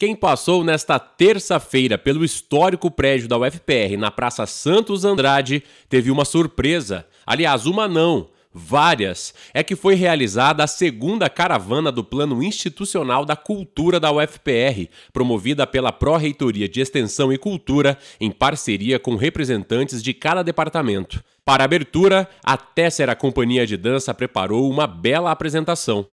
Quem passou nesta terça-feira pelo histórico prédio da UFPR na Praça Santos Andrade teve uma surpresa. Aliás, uma não, várias. É que foi realizada a segunda caravana do Plano Institucional da Cultura da UFPR, promovida pela Pró-Reitoria de Extensão e Cultura em parceria com representantes de cada departamento. Para a abertura, a Tessera Companhia de Dança preparou uma bela apresentação.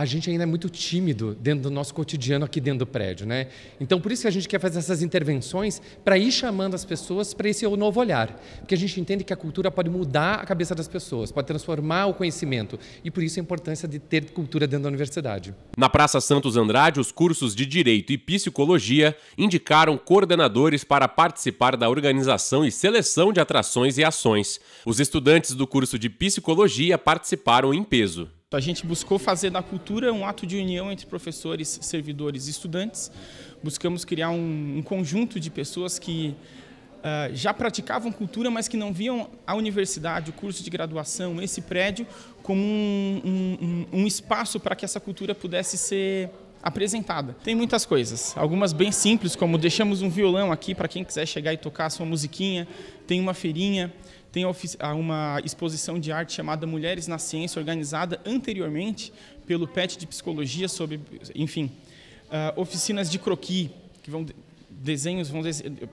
a gente ainda é muito tímido dentro do nosso cotidiano aqui dentro do prédio, né? Então, por isso que a gente quer fazer essas intervenções para ir chamando as pessoas para esse novo olhar, porque a gente entende que a cultura pode mudar a cabeça das pessoas, pode transformar o conhecimento e por isso a importância de ter cultura dentro da universidade. Na Praça Santos Andrade, os cursos de Direito e Psicologia indicaram coordenadores para participar da organização e seleção de atrações e ações. Os estudantes do curso de Psicologia participaram em peso. Então, a gente buscou fazer da cultura um ato de união entre professores, servidores e estudantes. Buscamos criar um, um conjunto de pessoas que Uh, já praticavam cultura, mas que não viam a universidade, o curso de graduação, esse prédio, como um, um, um espaço para que essa cultura pudesse ser apresentada. Tem muitas coisas, algumas bem simples, como deixamos um violão aqui para quem quiser chegar e tocar a sua musiquinha, tem uma feirinha, tem ah, uma exposição de arte chamada Mulheres na Ciência, organizada anteriormente pelo PET de Psicologia sobre, enfim, uh, oficinas de croquis, que vão desenhos, vão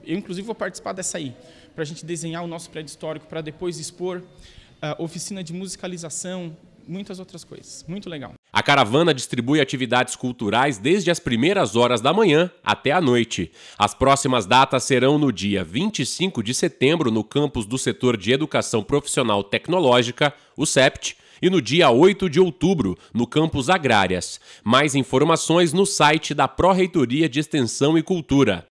eu inclusive vou participar dessa aí, para a gente desenhar o nosso prédio histórico, para depois expor, uh, oficina de musicalização, muitas outras coisas. Muito legal. A caravana distribui atividades culturais desde as primeiras horas da manhã até a noite. As próximas datas serão no dia 25 de setembro no campus do setor de Educação Profissional Tecnológica, o SEPT, e no dia 8 de outubro, no campus Agrárias. Mais informações no site da Pró-Reitoria de Extensão e Cultura